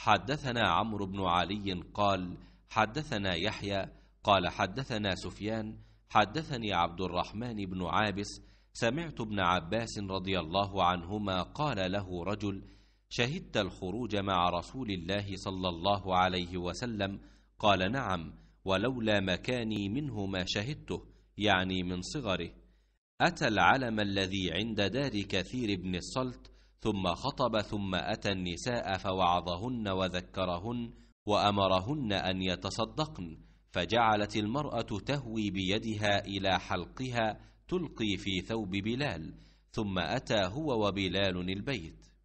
حدثنا عمرو بن علي قال حدثنا يحيى قال حدثنا سفيان حدثني عبد الرحمن بن عابس سمعت ابن عباس رضي الله عنهما قال له رجل شهدت الخروج مع رسول الله صلى الله عليه وسلم قال نعم ولولا مكاني منه ما شهدته يعني من صغره أتى العلم الذي عند دار كثير بن الصلت ثم خطب ثم أتى النساء فوعظهن وذكرهن وأمرهن أن يتصدقن فجعلت المرأة تهوي بيدها إلى حلقها تلقي في ثوب بلال ثم أتى هو وبلال البيت